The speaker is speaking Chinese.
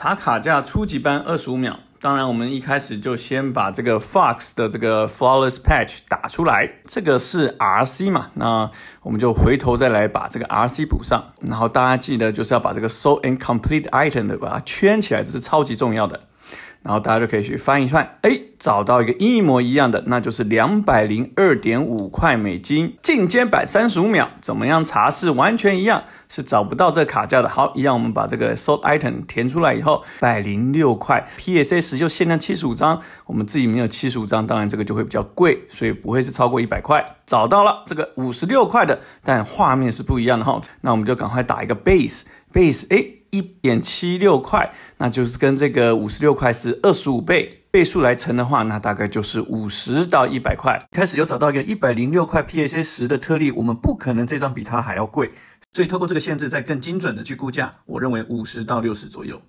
查卡价初级班二十五秒。当然，我们一开始就先把这个 fox 的这个 flawless patch 打出来，这个是 rc 嘛，那我们就回头再来把这个 rc 补上。然后大家记得就是要把这个 so incomplete item 的把它圈起来，这是超级重要的。然后大家就可以去翻一翻，哎，找到一个一模一样的，那就是两百零二点五块美金，进阶版三十五秒，怎么样查是完全一样，是找不到这卡架的。好，一样，我们把这个 sort item 填出来以后，百零六块，PSA 十就限量七十五张，我们自己没有七十五张，当然这个就会比较贵，所以不会是超过一百块。找到了这个五十六块的，但画面是不一样的。哈，那我们就赶快打一个 base base，哎。一点七六块，那就是跟这个五十六块是二十五倍倍数来乘的话，那大概就是五十到一百块。开始又找到一个一百零六块 P a c 十的特例，我们不可能这张比它还要贵，所以透过这个限制再更精准的去估价，我认为五十到六十左右。